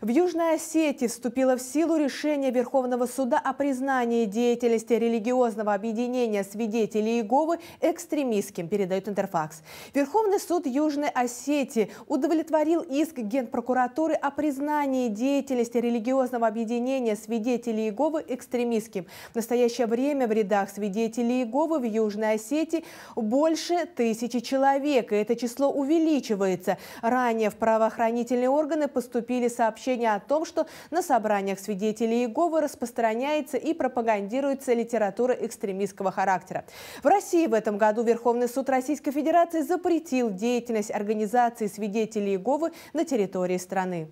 В Южной Осетии вступило в силу решение Верховного суда о признании деятельности религиозного объединения свидетелей Иеговы экстремистским, передает Интерфакс. Верховный суд Южной Осетии удовлетворил иск Генпрокуратуры о признании деятельности религиозного объединения свидетелей Иеговы экстремистским. В настоящее время в рядах свидетелей Иеговы в Южной Осетии больше тысячи человек, и это число увеличивается. Ранее в правоохранительные органы поступили сообщения сообщение о том, что на собраниях свидетелей Иеговы распространяется и пропагандируется литература экстремистского характера. В России в этом году Верховный суд Российской Федерации запретил деятельность организации свидетелей Иеговы на территории страны.